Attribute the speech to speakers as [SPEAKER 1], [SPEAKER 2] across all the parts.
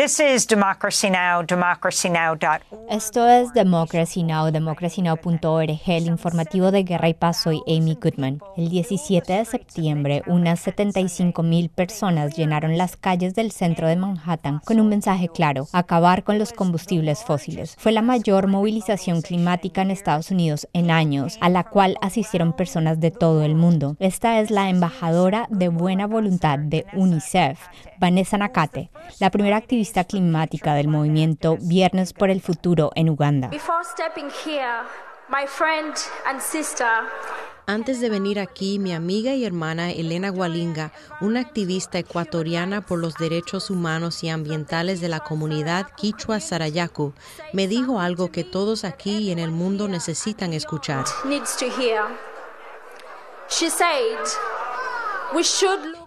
[SPEAKER 1] This is Democracy Now!,
[SPEAKER 2] Esto es Democracy Now!, democracynow.org, el informativo de Guerra y Paz. Soy Amy Goodman. El 17 de septiembre, unas 75 mil personas llenaron las calles del centro de Manhattan con un mensaje claro, acabar con los combustibles fósiles. Fue la mayor movilización climática en Estados Unidos en años, a la cual asistieron personas de todo el mundo. Esta es la embajadora de buena voluntad de UNICEF, Vanessa Nakate, la primera activista climática del movimiento Viernes por el Futuro en Uganda.
[SPEAKER 3] Antes de venir aquí, mi amiga y hermana Elena Gualinga, una activista ecuatoriana por los derechos humanos y ambientales de la comunidad Quichua Sarayaku, me dijo algo que todos aquí y en el mundo necesitan escuchar.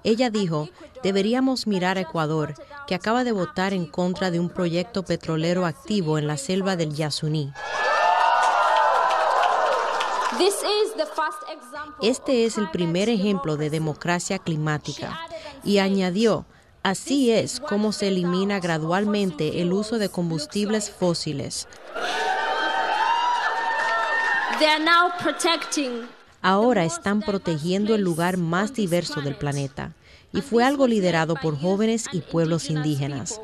[SPEAKER 3] Ella dijo, deberíamos mirar a Ecuador, que acaba de votar en contra de un proyecto petrolero activo en la selva del Yasuní. Este es el primer ejemplo de democracia climática. Y añadió, así es como se elimina gradualmente el uso de combustibles fósiles ahora están protegiendo el lugar más diverso del planeta y fue algo liderado por jóvenes y pueblos indígenas.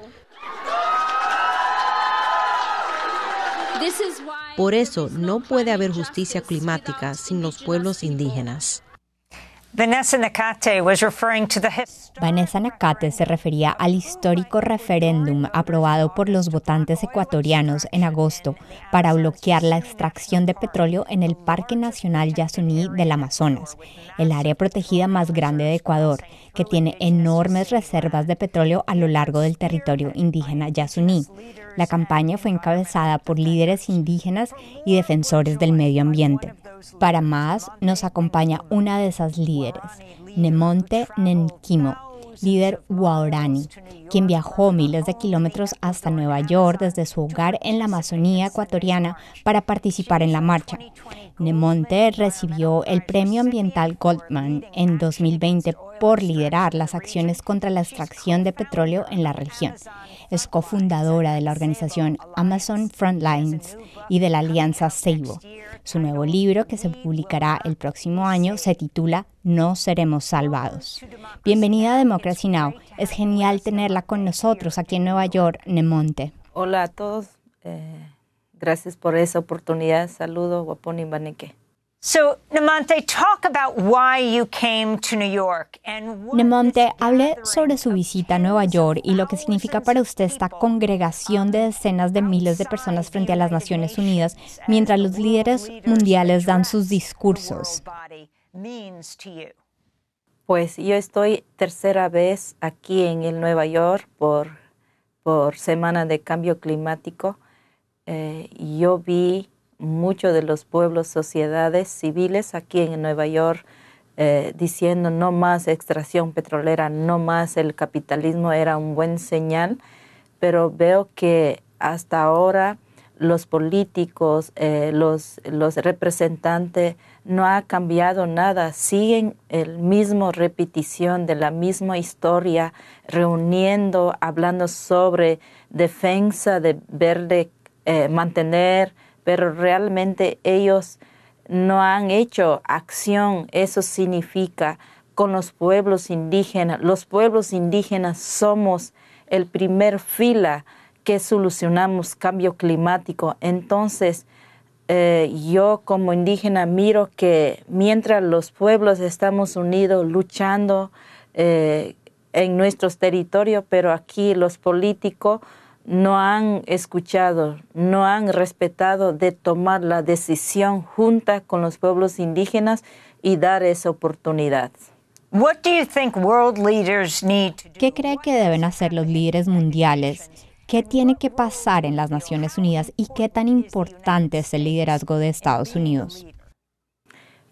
[SPEAKER 3] Por eso no puede haber justicia
[SPEAKER 1] climática sin los pueblos indígenas. Vanessa Nakate,
[SPEAKER 2] se refería al histórico referéndum aprobado por los votantes ecuatorianos en agosto para bloquear la extracción de petróleo en el Parque Nacional Yasuní del Amazonas, el área protegida más grande de Ecuador, que tiene enormes reservas de petróleo a lo largo del territorio indígena Yasuní. La campaña fue encabezada por líderes indígenas y defensores del medio ambiente. Para más, nos acompaña una de esas líderes, Nemonte Nenkimo, líder Waorani, quien viajó miles de kilómetros hasta Nueva York desde su hogar en la Amazonía ecuatoriana para participar en la marcha. Nemonte recibió el Premio Ambiental Goldman en 2020 por liderar las acciones contra la extracción de petróleo en la región. Es cofundadora de la organización Amazon Frontlines y de la alianza Seibo. Su nuevo libro, que se publicará el próximo año, se titula No seremos salvados. Bienvenida a Democracy Now! Es genial tenerla con nosotros aquí en Nueva York, Nemonte.
[SPEAKER 3] Hola a todos. Eh, gracias por esa oportunidad. Saludo, Waponi Baneque.
[SPEAKER 2] Nemonte, Nemonte, hable sobre su visita a Nueva York y lo que significa para usted esta congregación de decenas de miles de personas frente a las Naciones Unidas mientras los líderes mundiales dan sus discursos.
[SPEAKER 3] Pues yo estoy tercera vez aquí en el Nueva York por, Semana de Cambio Climático. Eh, yo vi muchos de los pueblos, sociedades civiles aquí en Nueva York eh, diciendo no más extracción petrolera, no más el capitalismo era un buen señal, pero veo que hasta ahora los políticos, eh, los, los, representantes, no ha cambiado nada, siguen el mismo repetición de la misma historia, reuniendo, hablando sobre defensa de verde, eh, mantener, pero realmente ellos no han hecho acción, eso significa con los pueblos indígenas, los pueblos indígenas somos el primer fila que solucionamos cambio climático. Entonces, eh, yo como indígena miro que mientras los pueblos estamos unidos luchando eh, en nuestros territorios, pero aquí los políticos no han escuchado, no han respetado de tomar la decisión junta con los pueblos indígenas y dar esa oportunidad.
[SPEAKER 2] ¿Qué cree que deben hacer los líderes mundiales? ¿Qué tiene que pasar en las Naciones Unidas y qué tan importante es el liderazgo de Estados Unidos?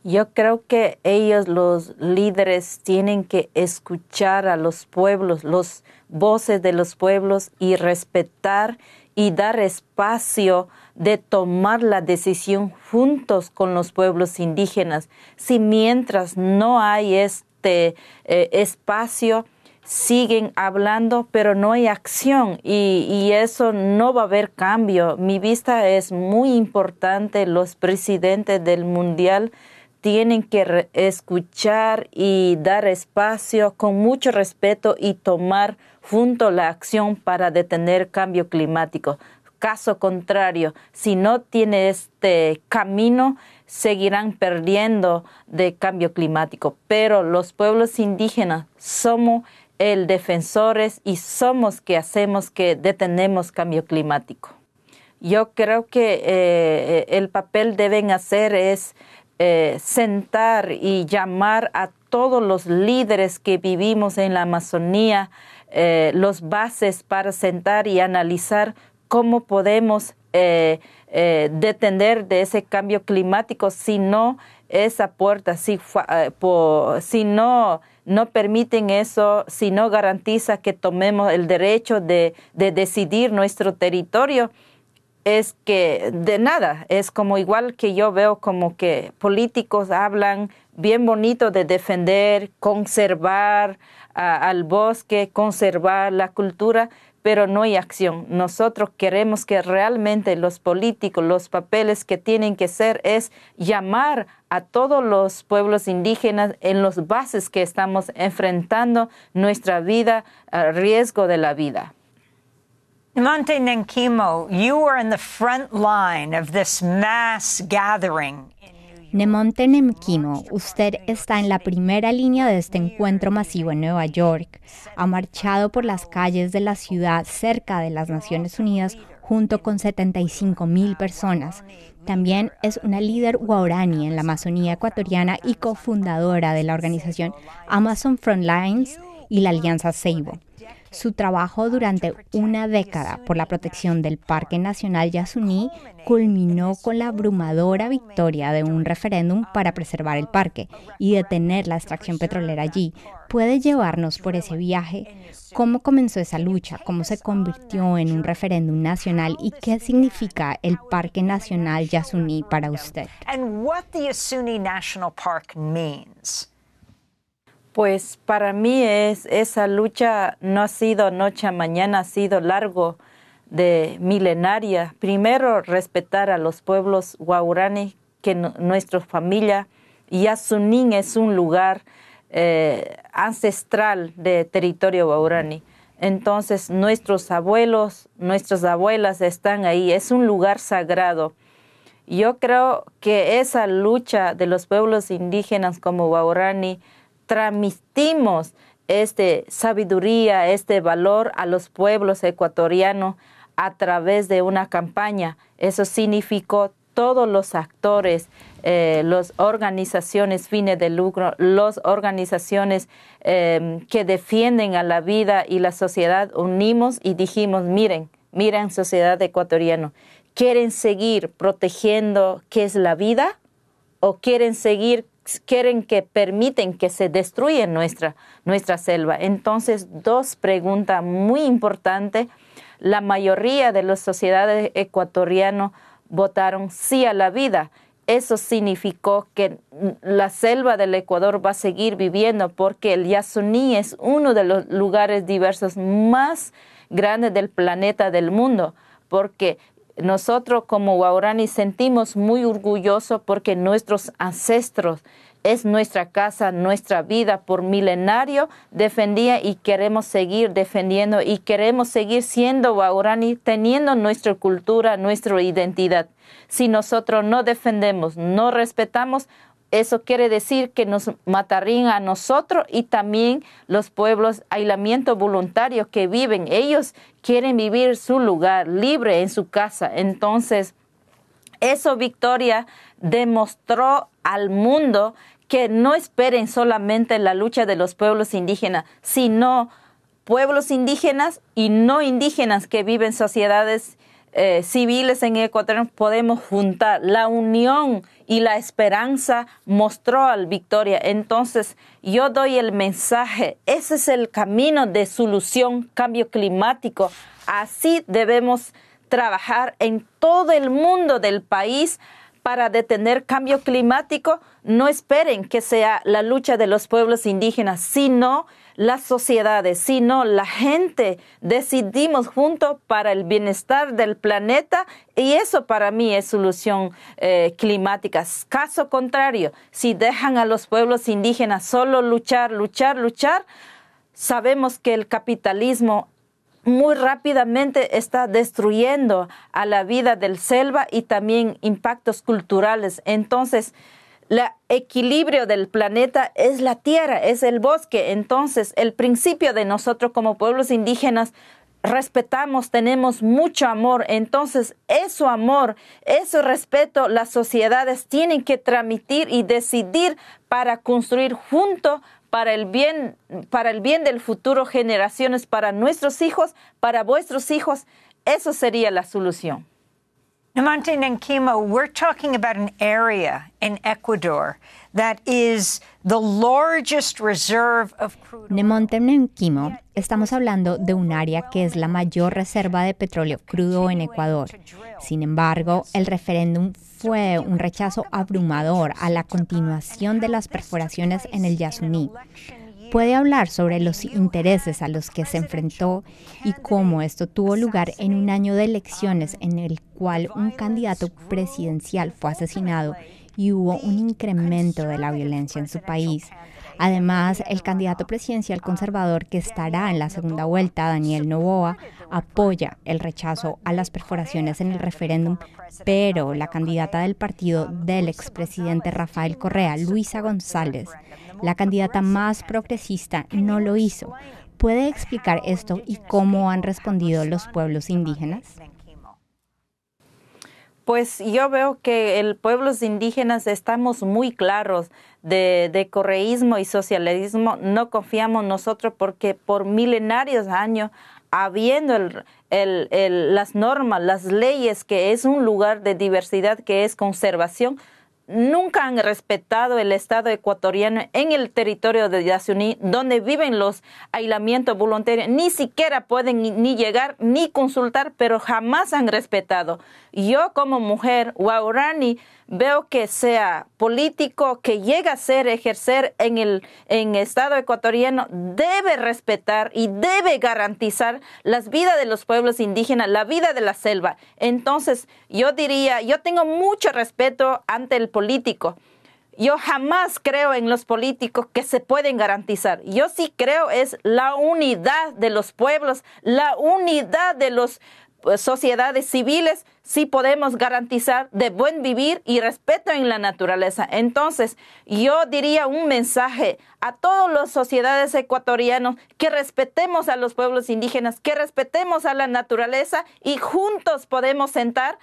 [SPEAKER 3] Yo creo que ellos, los líderes, tienen que escuchar a los pueblos, las voces de los pueblos y respetar y dar espacio de tomar la decisión juntos con los pueblos indígenas. Si mientras no hay este eh, espacio, siguen hablando, pero no hay acción y, y, eso no va a haber cambio. Mi vista es muy importante. Los presidentes del mundial tienen que escuchar y dar espacio con mucho respeto y tomar junto la acción para detener cambio climático. Caso contrario, si no tiene este camino, seguirán perdiendo de cambio climático. Pero los pueblos indígenas somos el defensores y somos que hacemos que detenemos cambio climático. Yo creo que eh, eh, el papel deben hacer es eh, sentar y llamar a todos los líderes que vivimos en la Amazonía, los bases para sentar y analizar cómo podemos detener de ese cambio climático si no esa puerta, si no no permiten eso si no garantiza que tomemos el derecho de, decidir nuestro territorio, es que de nada, es como igual que yo veo como que políticos hablan bien bonito de defender, conservar al bosque, conservar la cultura, pero no hay acción. Nosotros queremos que realmente los políticos, los papeles que tienen que ser es llamar a todos los pueblos indígenas en los bases que estamos enfrentando nuestra vida, a riesgo de la vida.
[SPEAKER 1] Monte you in the front line of this mass gathering.
[SPEAKER 2] Nemonte Nemquino, usted está en la primera línea de este encuentro masivo en Nueva York. Ha marchado por las calles de la ciudad cerca de las Naciones Unidas junto con 75 mil personas. También es una líder guaraní en la Amazonía ecuatoriana y cofundadora de la organización Amazon Frontlines y la Alianza Seibo. Su trabajo durante una década por la protección del Parque Nacional Yasuní culminó con la abrumadora victoria de un referéndum para preservar el parque y detener la extracción petrolera allí. Puede llevarnos por ese viaje cómo comenzó esa lucha, cómo se convirtió en un referéndum nacional y qué significa el Parque Nacional Yasuní para usted.
[SPEAKER 3] Pues para mí esa lucha no ha sido noche a mañana, ha sido largo de milenaria. Primero respetar a los pueblos Waurani, que nuestra familia y Yasunín es un lugar eh, ancestral de territorio Waurani. Entonces nuestros abuelos, nuestras abuelas están ahí, es un lugar sagrado. Yo creo que esa lucha de los pueblos indígenas como Waurani transmitimos este sabiduría, este valor a los pueblos ecuatorianos a través de una campaña. Eso significó todos los actores, eh, las organizaciones fines de lucro, las organizaciones eh, que defienden a la vida y la sociedad, unimos y dijimos, miren, miren sociedad ecuatoriana, ¿quieren seguir protegiendo qué es la vida? ¿O quieren seguir quieren que permiten que se destruya nuestra, nuestra selva. Entonces, dos preguntas muy importantes. La mayoría de las sociedades ecuatorianas votaron sí a la vida. Eso significó que la selva del Ecuador va a seguir viviendo porque el Yasuní es uno de los lugares diversos más grandes del planeta del mundo, porque nosotros como Guaraní sentimos muy orgulloso porque nuestros ancestros es nuestra casa, nuestra vida por milenario defendía y queremos seguir defendiendo y queremos seguir siendo Guaraní, teniendo nuestra cultura, nuestra identidad. Si nosotros no defendemos, no respetamos, eso quiere decir que nos matarían a nosotros y también los pueblos aislamiento voluntario que viven. Ellos quieren vivir su lugar libre en su casa. Entonces, eso Victoria demostró al mundo que no esperen solamente la lucha de los pueblos indígenas, sino pueblos indígenas y no indígenas que viven sociedades eh, civiles en Ecuador podemos juntar. La unión y la esperanza mostró al victoria. Entonces yo doy el mensaje, ese es el camino de solución, cambio climático. Así debemos trabajar en todo el mundo del país para detener cambio climático. No esperen que sea la lucha de los pueblos indígenas, sino las sociedades, sino la gente. Decidimos juntos para el bienestar del planeta y eso para mí es solución eh, climática. Caso contrario, si dejan a los pueblos indígenas solo luchar, luchar, luchar, sabemos que el capitalismo muy rápidamente está destruyendo a la vida del selva y también impactos culturales. Entonces, el equilibrio del planeta es la tierra, es el bosque. Entonces, el principio de nosotros como pueblos indígenas respetamos, tenemos mucho amor. Entonces, eso amor, ese respeto, las sociedades tienen que transmitir y decidir para construir junto para el bien, para el bien del futuro generaciones, para nuestros hijos, para vuestros hijos. Eso sería la solución.
[SPEAKER 1] Nemonte Nankimo, we're talking about an area in
[SPEAKER 2] Ecuador that is the largest reserve of crude estamos hablando de un área que es la mayor reserva de petróleo crudo en Ecuador. Sin embargo, el referéndum fue un rechazo abrumador a la continuación de las perforaciones en el Yasuní puede hablar sobre los intereses a los que se enfrentó y cómo esto tuvo lugar en un año de elecciones en el cual un candidato presidencial fue asesinado y hubo un incremento de la violencia en su país, Además, el candidato presidencial conservador que estará en la segunda vuelta, Daniel Novoa, apoya el rechazo a las perforaciones en el referéndum, pero la candidata del partido del expresidente Rafael Correa, Luisa González, la candidata más progresista, no lo hizo. ¿Puede explicar esto y cómo han respondido los pueblos indígenas?
[SPEAKER 3] Pues yo veo que el pueblos indígenas estamos muy claros de, correísmo y socialismo, no confiamos nosotros porque por milenarios años, habiendo el, el, las normas, las leyes, que es un lugar de diversidad, que es conservación, nunca han respetado el Estado ecuatoriano en el territorio de Yasuní, donde viven los aislamientos voluntarios. Ni siquiera pueden ni llegar ni consultar, pero jamás han respetado. Yo como mujer, Waurani, veo que sea político, que llega a ser, ejercer en el Estado ecuatoriano, debe respetar y debe garantizar las vidas de los pueblos indígenas, la vida de la selva. Entonces, yo diría, yo tengo mucho respeto ante el político. Yo jamás creo en los políticos que se pueden garantizar. Yo sí creo es la unidad de los pueblos, la unidad de las pues, sociedades civiles si podemos garantizar de buen vivir y respeto en la naturaleza. Entonces, yo diría un mensaje a todas las sociedades ecuatorianas que respetemos a los pueblos indígenas, que respetemos a la naturaleza y juntos podemos sentar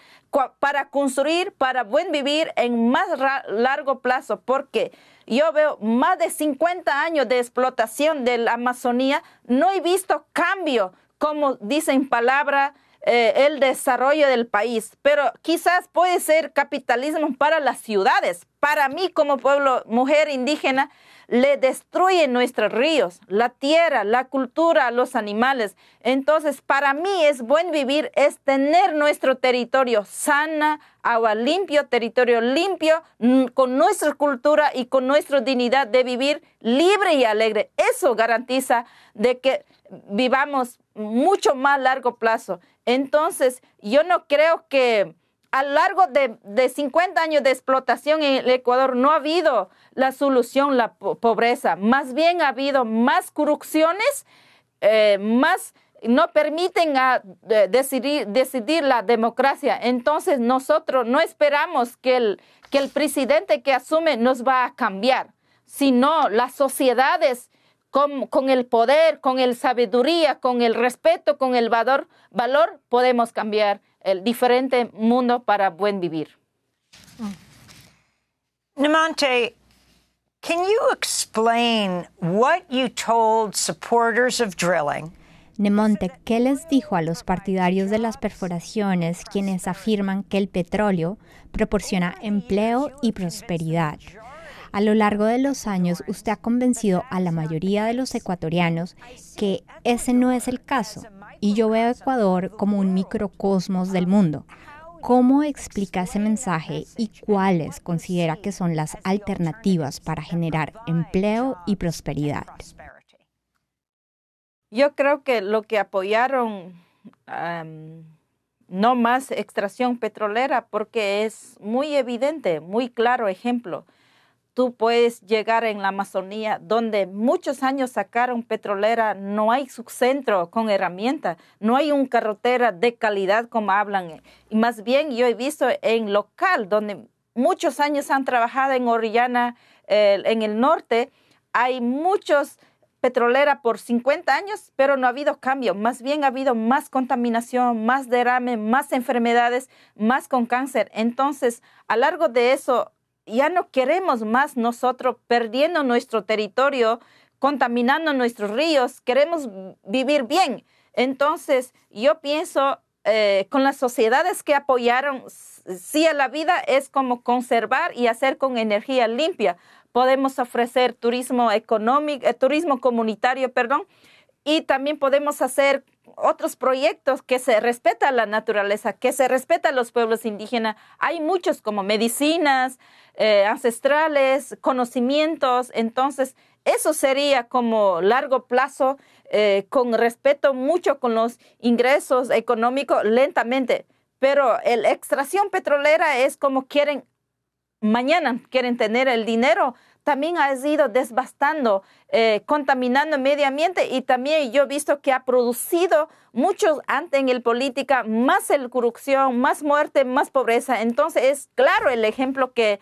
[SPEAKER 3] para construir, para buen vivir en más largo plazo, porque yo veo más de 50 años de explotación de la Amazonía, no he visto cambio, como dicen palabras eh, el desarrollo del país, pero quizás puede ser capitalismo para las ciudades. Para mí como pueblo, mujer indígena, le destruyen nuestros ríos, la tierra, la cultura, los animales. Entonces, para mí es buen vivir, es tener nuestro territorio sana, agua limpio, territorio limpio, mm, con nuestra cultura y con nuestra dignidad de vivir libre y alegre. Eso garantiza de que vivamos mucho más largo plazo. Entonces, yo no creo que a lo largo de, 50 años de explotación en el Ecuador no ha habido la solución, la pobreza. Más bien ha habido más corrupciones, eh, más no permiten decidir, la democracia. Entonces nosotros no esperamos que el, presidente que asume nos va a cambiar, sino las sociedades con, el poder, con el sabiduría, con el respeto, con el valor, valor podemos cambiar el diferente mundo para buen vivir.
[SPEAKER 1] explain what you
[SPEAKER 2] Nemonte, ¿qué les dijo a los partidarios de las perforaciones quienes afirman que el petróleo proporciona empleo y prosperidad? A lo largo de los años, usted ha convencido a la mayoría de los ecuatorianos que ese no es el caso. Y yo veo a Ecuador como un microcosmos del mundo. ¿Cómo explica ese mensaje y cuáles considera que son las alternativas para generar empleo y prosperidad?
[SPEAKER 3] Yo creo que lo que apoyaron no más extracción petrolera porque es muy evidente, muy claro ejemplo tú puedes llegar en la Amazonía, donde muchos años sacaron petrolera, no hay subcentro con herramientas, no hay un carretera de calidad como hablan. Y más bien yo he visto en local, donde muchos años han trabajado en Orillana, eh, en el norte, hay muchos petrolera por 50 años, pero no ha habido cambio. Más bien ha habido más contaminación, más derrame, más enfermedades, más con cáncer. Entonces, a largo de eso, ya no queremos más nosotros perdiendo nuestro territorio, contaminando nuestros ríos, queremos vivir bien. Entonces, yo pienso, eh, con las sociedades que apoyaron, sí a la vida es como conservar y hacer con energía limpia. Podemos ofrecer turismo económico, eh, turismo comunitario, perdón, y también podemos hacer otros proyectos que se respeta la naturaleza, que se respeta a los pueblos indígenas. Hay muchos como medicinas eh, ancestrales, conocimientos. Entonces, eso sería como largo plazo, eh, con respeto mucho con los ingresos económicos lentamente. Pero la extracción petrolera es como quieren, mañana quieren tener el dinero también ha ido desbastando, eh, contaminando el medio ambiente y también yo he visto que ha producido muchos antes en el política más corrupción, más muerte, más pobreza. Entonces es claro el ejemplo que,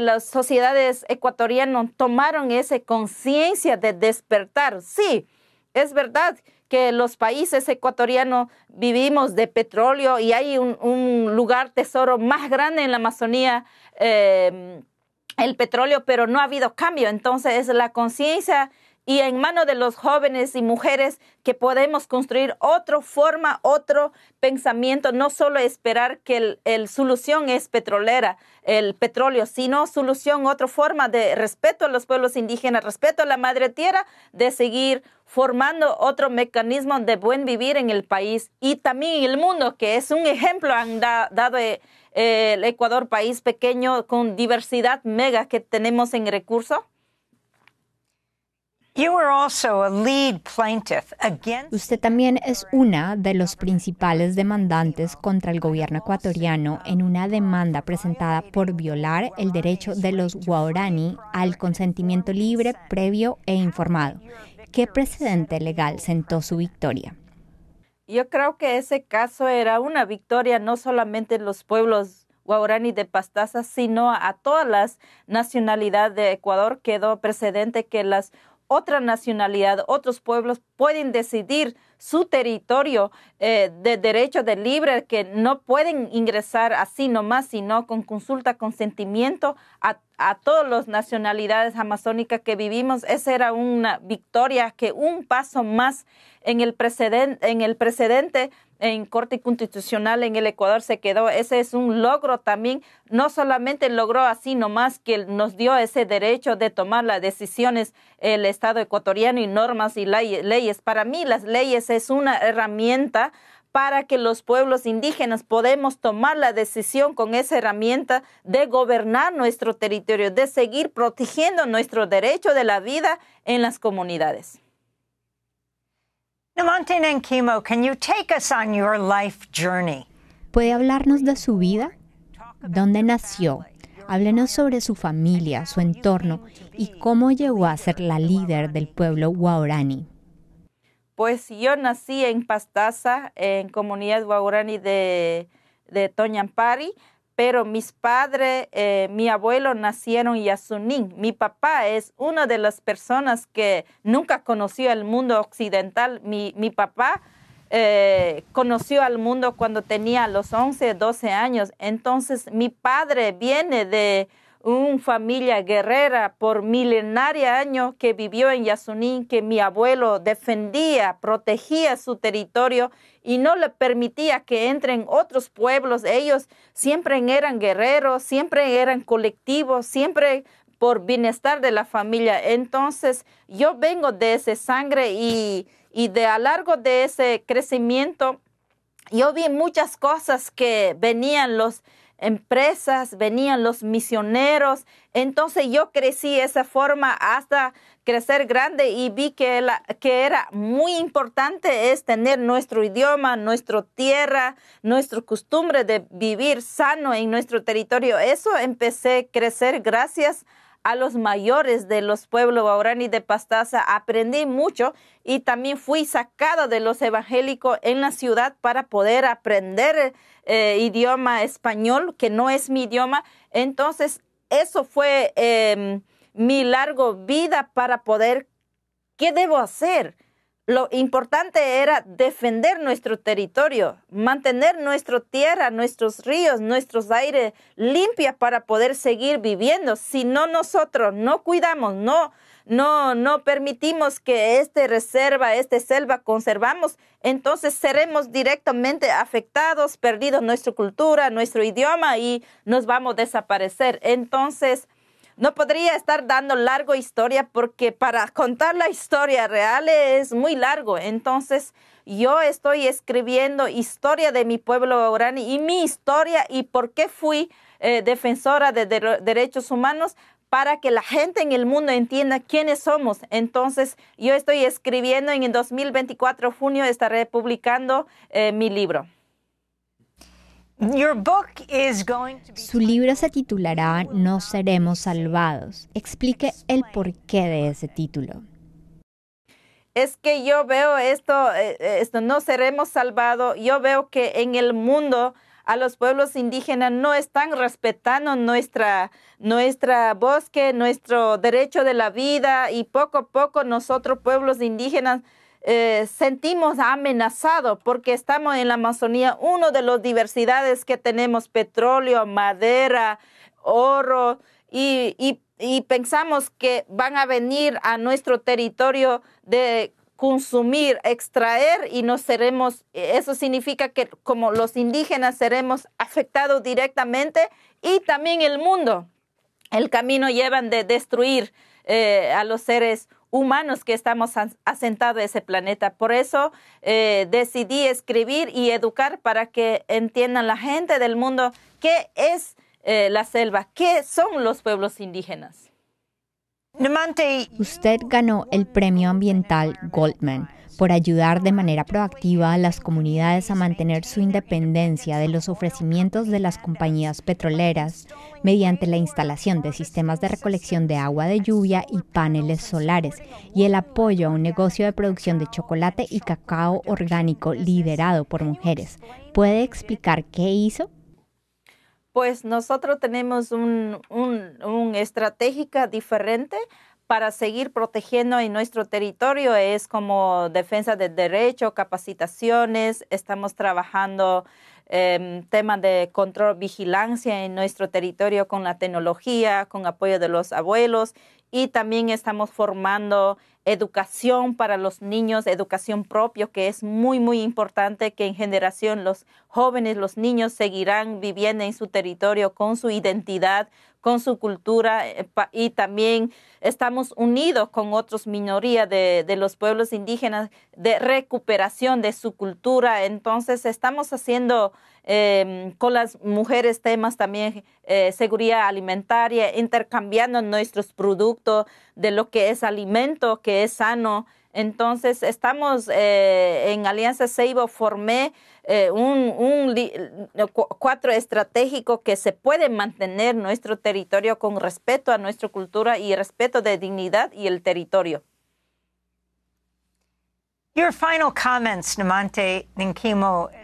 [SPEAKER 3] las sociedades ecuatorianas tomaron esa conciencia de despertar. Sí, es verdad que los países ecuatorianos vivimos de petróleo y hay un, lugar tesoro más grande en la Amazonía. Eh, el petróleo, pero no ha habido cambio. Entonces, la conciencia y en manos de los jóvenes y mujeres que podemos construir otra forma, otro pensamiento, no solo esperar que el, solución es petrolera, el petróleo, sino solución, otra forma de respeto a los pueblos indígenas, respeto a la madre tierra, de seguir formando otro mecanismo de buen vivir en el país y también en el mundo, que es un ejemplo han dado eh, el Ecuador, país pequeño con diversidad mega que tenemos en recursos.
[SPEAKER 2] Usted también es una de los principales demandantes contra el gobierno ecuatoriano en una demanda presentada por violar el derecho de los guaraní al consentimiento libre, previo e informado. ¿Qué precedente legal sentó su victoria?
[SPEAKER 3] Yo creo que ese caso era una victoria no solamente en los pueblos guaraní de Pastaza, sino a todas las nacionalidades de Ecuador. Quedó precedente que las otra nacionalidad, otros pueblos pueden decidir su territorio eh, de derecho de libre, que no pueden ingresar así nomás, sino con consulta, consentimiento a, todas las nacionalidades amazónicas que vivimos. Esa era una victoria que un paso más en el, en el precedente en Corte Constitucional en el Ecuador se quedó. Ese es un logro también. No solamente logró así nomás que nos dio ese derecho de tomar las decisiones el Estado ecuatoriano y normas y leyes. Para mí las leyes es una herramienta para que los pueblos indígenas podemos tomar la decisión con esa herramienta de gobernar nuestro territorio, de seguir protegiendo nuestro derecho de la vida en las comunidades.
[SPEAKER 2] ¿Puede hablarnos de su vida? ¿Dónde nació? Háblenos sobre su familia, su entorno y cómo llegó a ser la líder del pueblo Guaurani.
[SPEAKER 3] Pues yo nací en Pastaza, en comunidad Waorani de, de Toñampari pero mis padres, eh, mi abuelo nacieron en Yasunín. Mi papá es una de las personas que nunca conoció el mundo occidental. Mi, papá eh, conoció al mundo cuando tenía los 11, 12 años. Entonces mi padre viene de una familia guerrera por milenaria años que vivió en Yasunín, que mi abuelo defendía, protegía su territorio y no le permitía que entren otros pueblos. Ellos siempre eran guerreros, siempre eran colectivos, siempre por bienestar de la familia. Entonces, yo vengo de esa sangre y, y de a largo de ese crecimiento, yo vi muchas cosas que venían los empresas, venían los misioneros. Entonces yo crecí esa forma hasta crecer grande y vi que, la, que era muy importante es tener nuestro idioma, nuestra tierra, nuestra costumbre de vivir sano en nuestro territorio. Eso empecé a crecer gracias a a los mayores de los pueblos Baurani de Pastaza. Aprendí mucho y también fui sacada de los evangélicos en la ciudad para poder aprender eh, idioma español, que no es mi idioma. Entonces, eso fue em, mi largo vida para poder, ¿qué debo hacer? Lo importante era defender nuestro territorio, mantener nuestra tierra, nuestros ríos, nuestros aires limpios para poder seguir viviendo. Si no nosotros no cuidamos, no, no, no permitimos que esta reserva, esta selva conservamos, entonces seremos directamente afectados, perdidos nuestra cultura, nuestro idioma y nos vamos a desaparecer. Entonces, no podría estar dando largo historia porque para contar la historia real es muy largo. Entonces, yo estoy escribiendo historia de mi pueblo orani y mi historia y por qué fui eh, defensora de, derechos humanos para que la gente en el mundo entienda quiénes somos. Entonces, yo estoy escribiendo en el 2024, junio, estaré publicando eh, mi libro.
[SPEAKER 2] Su libro se titulará No seremos salvados. Explique el porqué de ese título.
[SPEAKER 3] Es que yo veo esto, eh, eh, esto no seremos salvados. Yo veo que en el mundo a los pueblos indígenas no están respetando nuestra, nuestra bosque, nuestro derecho de la vida y poco a poco nosotros pueblos indígenas eh, sentimos amenazados porque estamos en la Amazonía, una de las diversidades que tenemos, petróleo, madera, oro, y, pensamos que van a venir a nuestro territorio de consumir, extraer y no seremos, eso significa que como los indígenas seremos afectados directamente y también el mundo. El camino llevan de destruir eh, a los seres humanos que estamos asentados en ese planeta. Por eso eh, decidí escribir y educar para que entiendan la gente del mundo qué es eh, la selva, qué son los pueblos indígenas.
[SPEAKER 2] Usted ganó el premio ambiental Goldman por ayudar de manera proactiva a las comunidades a mantener su independencia de los ofrecimientos de las compañías petroleras mediante la instalación de sistemas de recolección de agua de lluvia y paneles solares y el apoyo a un negocio de producción de chocolate y cacao orgánico liderado por mujeres. ¿Puede explicar qué hizo?
[SPEAKER 3] Pues nosotros tenemos una un, estrategia diferente para seguir protegiendo en nuestro territorio es como defensa de derecho, capacitaciones, estamos trabajando en em, temas de control, vigilancia en nuestro territorio con la tecnología, con apoyo de los abuelos y también estamos formando educación para los niños, educación propia, que es muy, muy importante que en generación los jóvenes, los niños seguirán viviendo en su territorio con su identidad, con su cultura eh, y también estamos unidos con otras minorías de, los pueblos indígenas de recuperación de su cultura. Entonces estamos haciendo em, con las mujeres temas también eh, seguridad alimentaria, intercambiando nuestros productos de lo que es alimento, que es sano. Entonces estamos eh, en Alianza Seibo, formé eh, un, un, eh, cuatro estratégico que se puede mantener nuestro territorio con respeto a nuestra cultura y respeto de dignidad y el territorio.
[SPEAKER 2] Eh,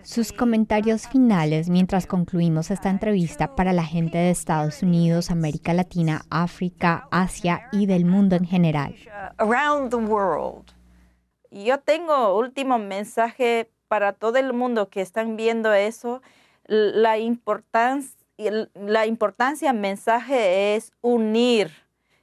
[SPEAKER 2] Sus comentarios finales mientras concluimos esta entrevista para la gente de Estados Unidos, América Latina, África, Asia y del mundo en general.
[SPEAKER 3] Yo tengo último mensaje para todo el mundo que están viendo eso, la importancia, la importancia mensaje es unir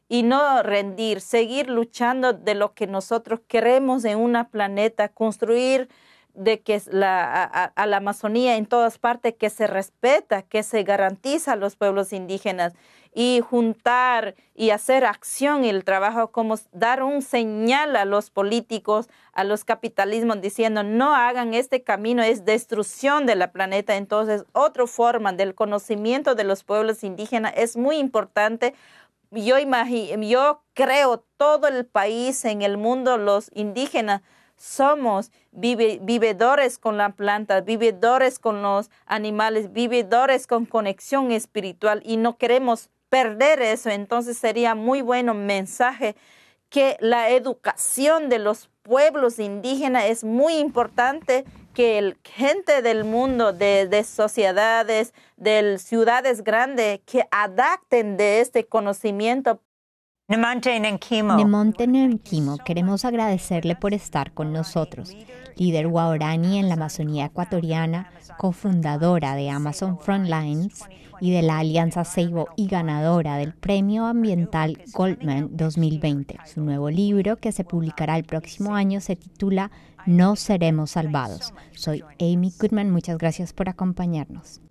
[SPEAKER 3] y no rendir, seguir luchando de lo que nosotros queremos en una planeta, construir de que la, a, la Amazonía en todas partes, que se respeta, que se garantiza a los pueblos indígenas, y juntar y hacer acción el trabajo, como dar un señal a los políticos, a los capitalismos, diciendo no hagan este camino, es destrucción de la planeta. Entonces, otra forma del conocimiento de los pueblos indígenas es muy importante. Yo, yo creo todo el país en el mundo, los indígenas somos vivedores con la planta, vivedores con los animales, vivedores con conexión espiritual y no queremos perder eso. Entonces sería muy bueno mensaje que la educación de los pueblos indígenas es muy importante que el gente del mundo, de, de sociedades, de ciudades grandes, que adapten de este conocimiento
[SPEAKER 2] Nemonte Nenquimo, queremos agradecerle por estar con nosotros, líder Waorani en la Amazonía ecuatoriana, cofundadora de Amazon Frontlines y de la Alianza Seibo y ganadora del Premio Ambiental Goldman 2020. Su nuevo libro, que se publicará el próximo año, se titula No seremos salvados. Soy Amy Goodman, muchas gracias por acompañarnos.